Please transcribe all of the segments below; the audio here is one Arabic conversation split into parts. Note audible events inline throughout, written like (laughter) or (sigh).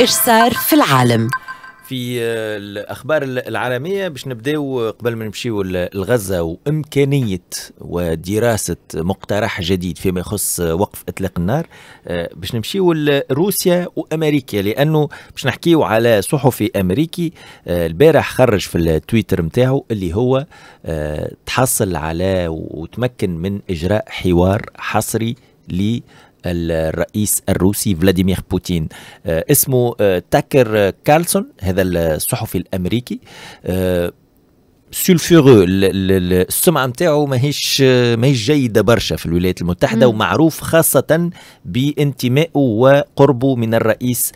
ايش صار في العالم في آه، الاخبار العالميه باش نبداو آه، قبل ما نمشيو لغزه وامكانيه ودراسه مقترح جديد فيما يخص آه، وقف اطلاق النار باش نمشيو لروسيا وامريكا لانه باش نحكيو على صحفي امريكي البارح خرج في التويتر نتاعو اللي هو تحصل على وتمكن من اجراء حوار حصري الرئيس الروسي فلاديمير بوتين آه، اسمه آه، تاكر كارلسون هذا الصحفي الامريكي آه، سولفورو السمعه نتاعو ماهيش ماهيش جيده برشا في الولايات المتحده ومعروف خاصه بانتمائه وقربه من الرئيس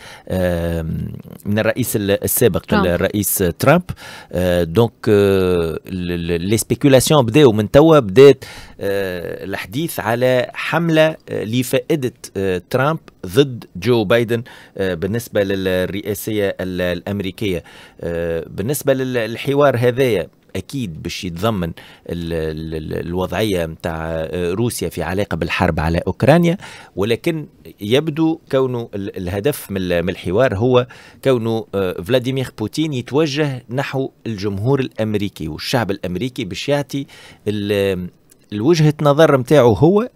من الرئيس السابق ترامب. نعم. الرئيس ترامب دونك لي سبيكولاسيون بداو من توا بدات آه، الحديث على حمله آه، لفائده آه، ترامب ضد جو بايدن آه، بالنسبة للرئاسية الأمريكية آه، بالنسبة للحوار هذايا اكيد باش يتضمن الوضعيه نتاع آه، روسيا في علاقه بالحرب على اوكرانيا ولكن يبدو كونه الهدف من الحوار هو كونه فلاديمير بوتين يتوجه نحو الجمهور الامريكي والشعب الامريكي باش يعطي الوجهه نظر نتاعو هو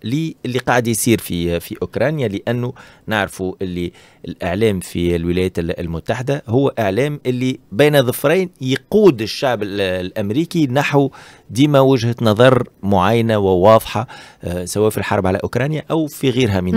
اللي قاعد يصير في في اوكرانيا لانه نعرفوا اللي الاعلام في الولايات المتحده هو اعلام اللي بين ظفرين يقود الشعب الامريكي نحو ديما وجهه نظر معينه وواضحه آه، سواء في الحرب على اوكرانيا او في غيرها من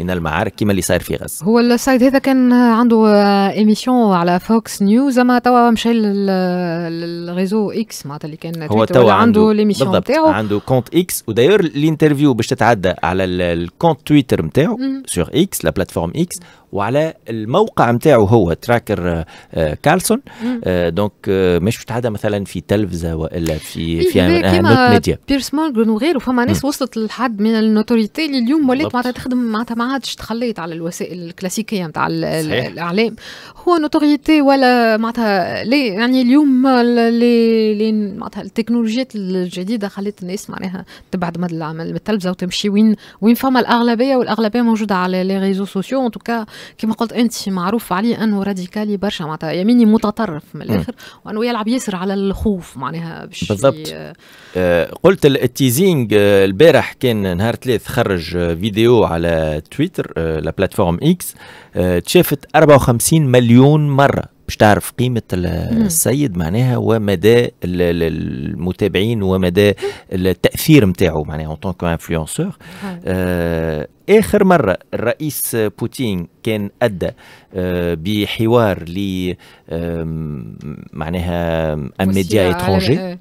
من المعارك كما اللي صاير في غزه. هو السيد هذا كان عنده ايميسيون آه، على فوكس نيوز اما توا مشى للريزو اكس معناتها اللي كان هو توا عنده, عنده الايميسيون نتاعو عنده X ou d'ailleurs l'interview, bah, je t'attends à le compte Twitter mm-hmm, sur X, la plateforme X. وعلى الموقع نتاعو هو تراكر كارلسون دونك مش متعاده مثلا في تلفزه والا في إيه، في إيه، نوت ميديا بيرس مورغان وغيره فما ناس وصلت لحد من النوتوريتي اللي اليوم ولات معناتها تخدم معناتها ما عادش تخليت على الوسائل الكلاسيكيه نتاع الاعلام هو نوتوريتي ولا معناتها يعني اليوم لي معناتها التكنولوجيات الجديده خلت الناس معناها تبعد من التلفزه وتمشي وين وين فما الاغلبيه والاغلبيه موجوده على لي ريزو سوسيو ان توكا كما قلت انت معروف عليه انه راديكالي برشا معناتها يميني متطرف من الاخر وانه يلعب ياسر على الخوف معناها بالضبط آه قلت التيزينج آه، البارح كان نهار ثلاث خرج آه، فيديو على تويتر آه لا بلاتفورم اكس آه تشافت 54 مليون مره باش تعرف قيمه السيد معناها ومدى المتابعين ومدى التاثير نتاعو معناها اون تونك انفلونسور اخر مره الرئيس بوتين كان ادى آه، بحوار ل معناها ان ميديا اترونجي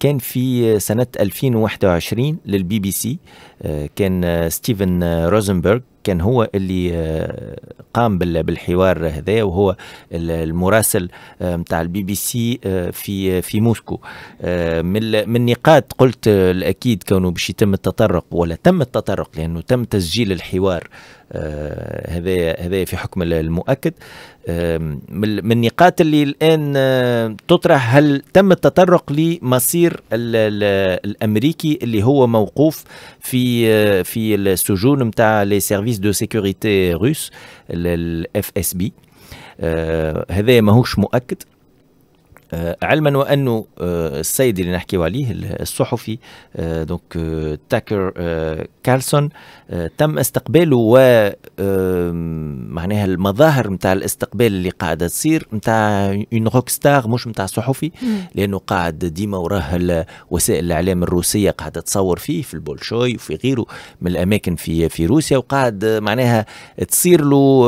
كان في سنة 2021 للبي بي سي آه، كان ستيفن روزنبرغ كان هو اللي آه، قام بالحوار هذا وهو المراسل نتاع آه، البي بي سي آه، في في موسكو من من نقاط قلت الاكيد كونه باش يتم التطرق ولا تم التطرق لانه تم تسجيل الحوار آه، هذايا هذايا في حكم المؤكد من النقاط اللي الان آه، تطرح هل تم التطرق لمصير الامريكي اللي هو موقوف في آه، في السجون نتاع لي سيرفيس دو سيكوريتي روس الاف اس بي هذا ماهوش مؤكد آه، علما وانه آه، السيد اللي نحكيو عليه الصحفي دونك تاكر كارلسون تم استقباله و آه، معناها المظاهر نتاع الاستقبال اللي قاعده تصير نتاع اون روك ستار مش نتاع صحفي لانه قاعد ديما وراه وسائل الاعلام الروسيه قاعده تصور فيه في البولشوي وفي غيره من الاماكن في في روسيا وقاعد معناها تصير له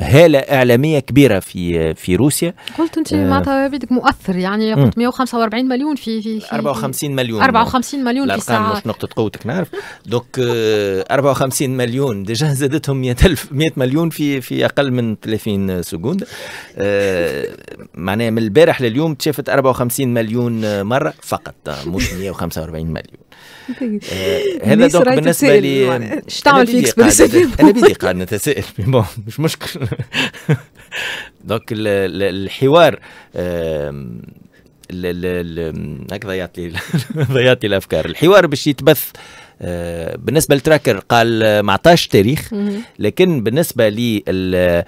هاله اعلاميه كبيره في في روسيا قلت انت معناتها بدك مؤثر يعني قلت 145 مليون في في, في 54 مليون 54 مليون في الساعه مش نقطه قوتك نعرف دوك 54 آه، مليون ديجا زادتهم 100 الف 100 مليون في في اقل من 30 سكوند آه، معناها من البارح لليوم تشافت 54 مليون مره فقط مش 145 مليون إيه، إيه، هذا دوك بالنسبه لي اش تعمل في اكسبريس انا بدي قاعد نتساءل (laughs) مش مشكل (laughs) دوك الحوار هكذا ضيعت لي ضيعت لي الافكار الحوار باش يتبث آه، بالنسبه للتراكر قال ما عطاش تاريخ لكن بالنسبه للمكتب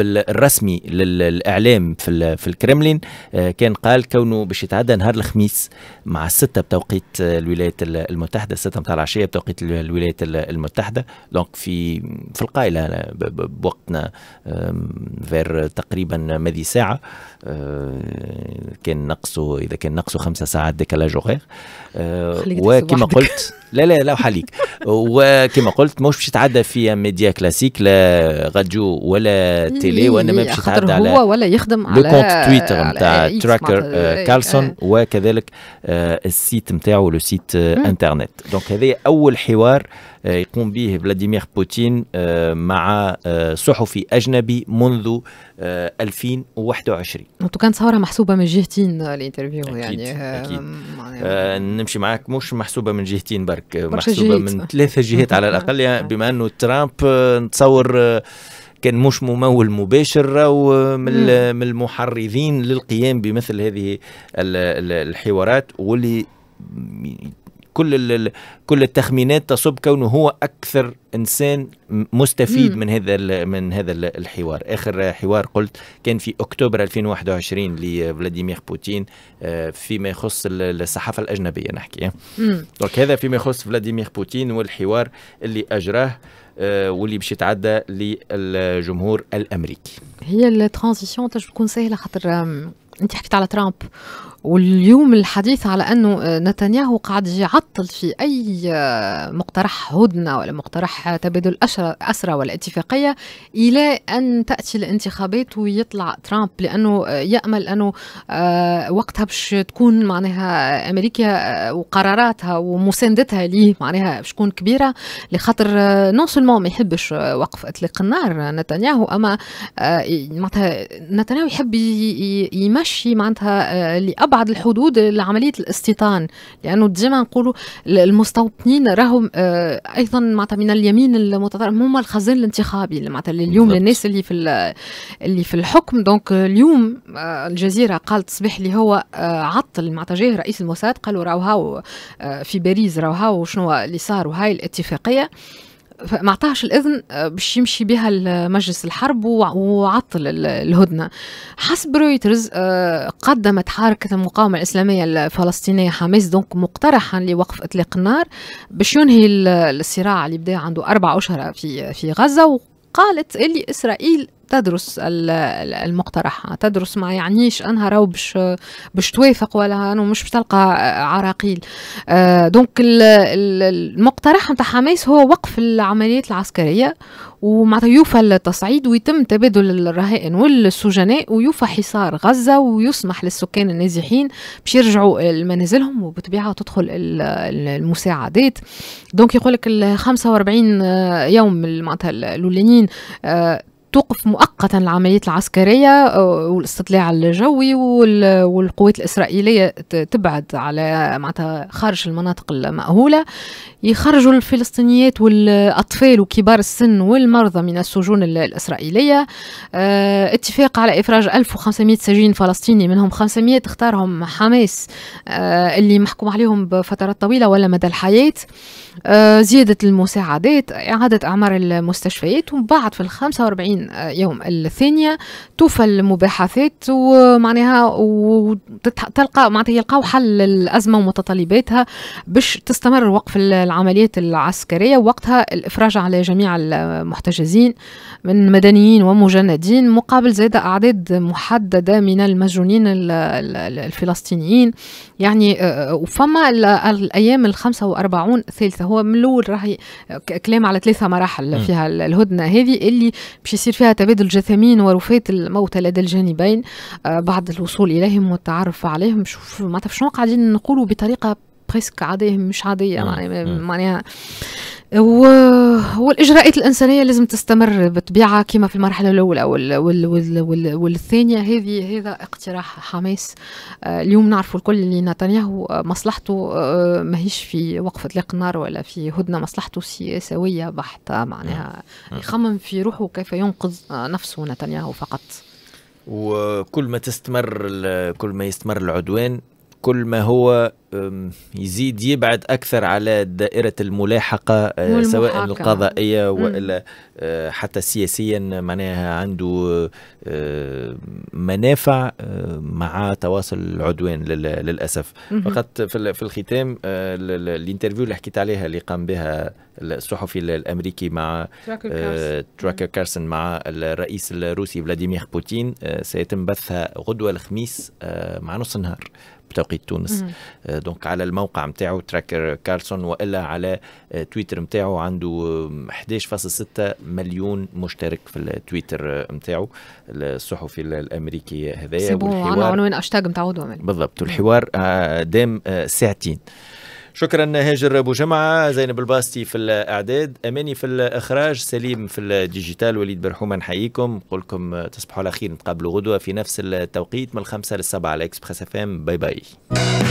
الرسمي للاعلام في في الكرملين آه، كان قال كونه باش يتعدى نهار الخميس مع الستة بتوقيت الولايات المتحده الستة نتاع العشيه بتوقيت الولايات المتحده دونك في في القايله آه، بوقتنا فير تقريبا ماذي ساعه كان نقصه اذا كان نقصه خمسة ساعات ديكالاج اوغير وكما قلت (laughs) لا لا لا وحاليك وكما قلت مش باش يتعدى في ميديا كلاسيك لا راديو ولا تيلي وانما باش يتعدى على هو ولا يخدم على كونت تويتر نتاع تراكر كارلسون وكذلك آه، السيت نتاعو لو سيت آه، انترنت دونك هذا اول حوار آه، يقوم به فلاديمير بوتين آه، مع آه، صحفي أجنبي منذ 2021 انتو كانت صوره محسوبة من جهتين الانترفيو يعني أكيد. يعني. آه نمشي معاك مش محسوبة من جهتين برك محسوبة جهيت. من ثلاثة جهات على (laughs) الأقل يعني بما أنه ترامب نتصور كان مش ممول مباشر ومن من المحرضين للقيام بمثل هذه الحوارات واللي كل كل التخمينات تصب كونه هو اكثر انسان مستفيد من هذا من هذا الحوار اخر حوار قلت كان في اكتوبر 2021 لفلاديمير بوتين آه، فيما يخص الصحافه الاجنبيه نحكي دونك هذا فيما يخص فلاديمير بوتين والحوار اللي اجراه آه، واللي باش يتعدى للجمهور الامريكي هي الترانزيشن تكون سهله خاطر انت حكيت على ترامب واليوم الحديث على انه آه، نتنياهو قاعد يعطل في اي آه، مقترح هدنه ولا مقترح تبادل اسرى ولا اتفاقيه الى ان تاتي الانتخابات ويطلع ترامب لانه آه، يامل انه وقتها باش تكون معناها امريكا وقراراتها ومساندتها ليه معناها باش تكون كبيره لخاطر نون سولمون ما يحبش وقف اطلاق النار نتنياهو اما معناتها نتنياهو يحب يمشي معناتها لاب بعض الحدود لعمليه الاستيطان لانه ديما نقولوا المستوطنين راهم آه، ايضا معناتها من اليمين المتطرف هما الخزان الانتخابي معناتها اليوم للناس اللي في اللي في الحكم دونك اليوم آه، الجزيره قالت صبيح اللي هو آه، عطل معناتها جاه رئيس الموساد قالوا راهو في باريس راهو شنو اللي صار وهاي الاتفاقيه ما اعطاهش الاذن آه، باش يمشي بها لمجلس الحرب وعطل الهدنه حسب رويترز آه، قدمت حركه المقاومه الاسلاميه الفلسطينيه حماس دونك مقترحا لوقف اطلاق النار باش ينهي الصراع اللي بدا عنده اربع اشهر في في غزه وقالت اللي اسرائيل تدرس المقترح تدرس ما يعنيش انها راهو باش باش توافق ولا انه مش باش تلقى عراقيل آه، دونك المقترح نتاع حماس هو وقف العمليات العسكريه ومعناتها يوفى التصعيد ويتم تبادل الرهائن والسجناء ويوفى حصار غزة ويسمح للسكان النازحين باش يرجعوا لمنازلهم وبطبيعة تدخل المساعدات دونك يقول لك واربعين 45 يوم معناتها الاولانيين آه، توقف مؤقتا العمليات العسكرية والاستطلاع الجوي والقوات الإسرائيلية تبعد على معناتها خارج المناطق المأهولة يخرجوا الفلسطينيات والأطفال وكبار السن والمرضى من السجون الإسرائيلية آه، اتفاق على إفراج 1500 سجين فلسطيني منهم 500 اختارهم حماس آه، اللي محكوم عليهم بفترات طويلة ولا مدى الحياة آه، زيادة المساعدات إعادة أعمار المستشفيات ومن بعد في ال 45 يوم الثانية توفى المباحثات ومعناها وتلقى معناتها يلقاو حل الأزمة ومتطلباتها باش تستمر وقف العمليات العسكرية وقتها الإفراج على جميع المحتجزين من مدنيين ومجندين مقابل زيادة أعداد محددة من المسجونين الفلسطينيين يعني آه، آه، وفما الأيام الخمسة وأربعون ثالثة هو من الأول راهي كلام على ثلاثة مراحل فيها الهدنة هذه اللي باش يصير يصير فيها تبادل جثامين ورفات الموتى لدى الجانبين آه، بعد الوصول اليهم والتعرف عليهم شوف ما شنو قاعدين نقولوا بطريقه بريسك عاديه مش عاديه نعم. معناها نعم. والاجراءات الانسانيه لازم تستمر بطبيعه كما في المرحله الاولى وال وال وال وال والثانيه هذه هذا اقتراح حماس آه، اليوم نعرفوا الكل اللي نتنياهو آه، مصلحته آه، ماهيش في وقف اطلاق النار ولا في هدنه مصلحته سياسيه بحته معناها يخمم في روحه كيف ينقذ نفسه نتنياهو فقط وكل ما تستمر كل ما يستمر العدوان كل ما هو يزيد يبعد أكثر على دائرة الملاحقة آه، سواء القضائية وإلا آه، حتى سياسيا معناها عنده آه، منافع مع تواصل العدوان للأسف فقط في الختام الانترفيو اللي حكيت عليها اللي قام بها الصحفي الامريكي مع تراكر كارسن مع الرئيس الروسي فلاديمير بوتين سيتم بثها غدوه الخميس مع نص النهار بتوقيت تونس آه، دونك على الموقع نتاعو تراكر كارلسون والا على آه، تويتر نتاعو عنده 11.6 آه، مليون مشترك في التويتر نتاعو الصحفي الامريكي هذايا والحوار عنوان اشتاج نتاعو بالضبط والحوار دام ساعتين شكرا هاجر ابو جمعه زينب الباستي في الاعداد اماني في الاخراج سليم في الديجيتال وليد برحومه نحييكم نقولكم تصبحوا على خير نتقابلوا غدوه في نفس التوقيت من الخمسه للسبعه على اكسبريس اف ام باي باي